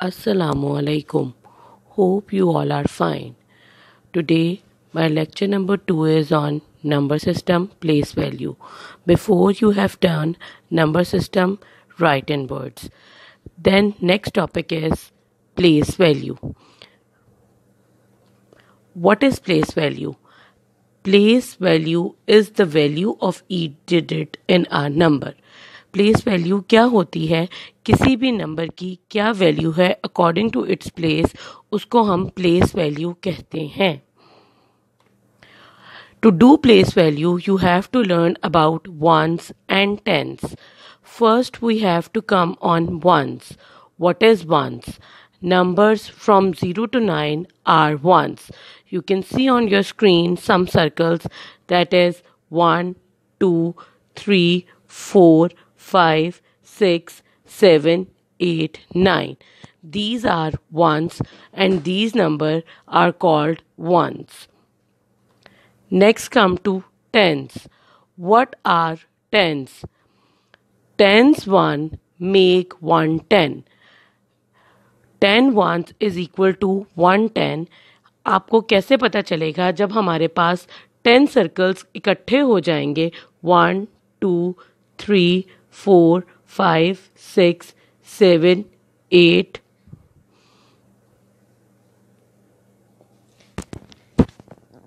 Assalamu alaikum. Hope you all are fine. Today my lecture number 2 is on number system place value. Before you have done number system write in words. Then next topic is place value. What is place value? Place value is the value of each digit in our number. Place value क्या होती है किसी भी number की क्या value है according to its place उसको हम प्लेस वैल्यू कहते हैं to do place value you have to learn about ones and tens first we have to come on ones what is ones numbers from zero to nine are ones you can see on your screen some circles that is one two three four five six seven eight nine these are ones and these number are called ones next come to tens what are tens tens one make one ten ten ones is equal to one ten आपको कैसे पता चलेगा जब हमारे पास ten circles इकट्ठे हो जाएंगे one two three four, five, six, seven, eight.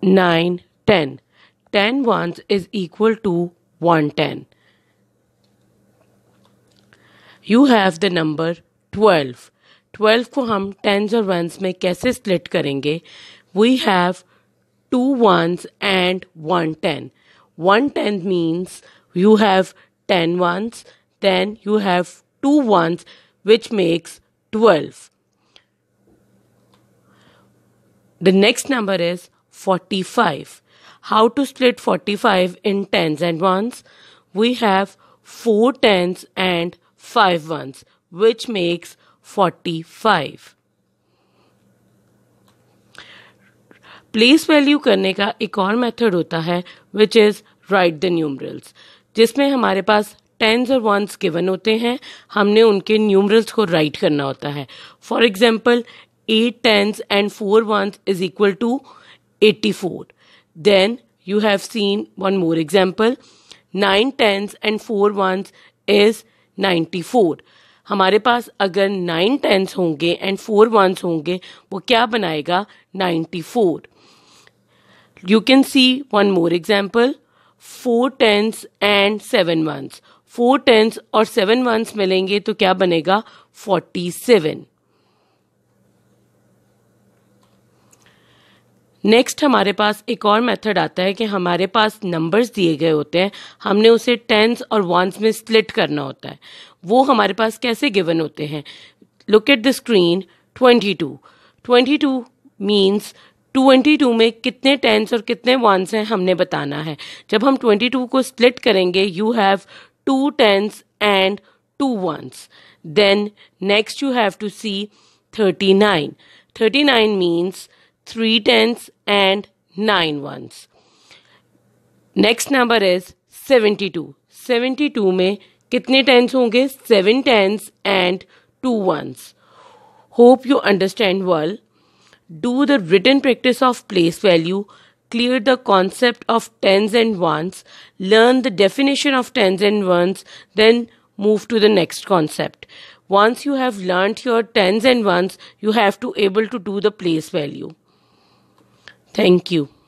Nine ten ten ones is equal to one ten. You have the number twelve. Twelve ko ham tens or ones may kaise split karenge? We have two ones and one ten. One ten means you have 10 ones, then you have 2 ones, which makes 12. The next number is 45. How to split 45 in tens and ones? We have 4 tens and 5 ones, which makes 45. Place value करने का एक और method होता है which is write the numerals. जिसमें हमारे पास tens और वंस गिवन होते हैं हमने उनके न्यूमरल्स को राइट करना होता है for example eight tens and four ones is equal to eighty four then you have seen one more example nine tens and four ones is ninety four हमारे पास अगर नाइन टेंस होंगे and four ones होंगे वो क्या बनाएगा ninety four you can see one more example four tens and seven ones four tens और seven ones मिलेंगे तो क्या बनेगा फोर्टी सेवन नेक्स्ट हमारे पास एक और मेथड आता है कि हमारे पास नंबर्स दिए गए होते हैं हमने उसे टेंस और वंस में स्प्लिट करना होता है वो हमारे पास कैसे गिवन होते हैं look at the screen twenty two twenty two means twenty two में कितने टेंस और कितने वंस हैं हमने बताना है जब हम ट्वेंटी टू को स्प्लिट करेंगे you have two tens and two ones then next you have to see thirty nine thirty nine means three tens and nine ones next number is 72 two two में कितने tens होंगे seven tens and two ones hope you understand world do the written practice of place value, clear the concept of tens and ones, learn the definition of tens and ones, then move to the next concept. Once you have learnt your tens and ones, you have to able to do the place value. Thank you.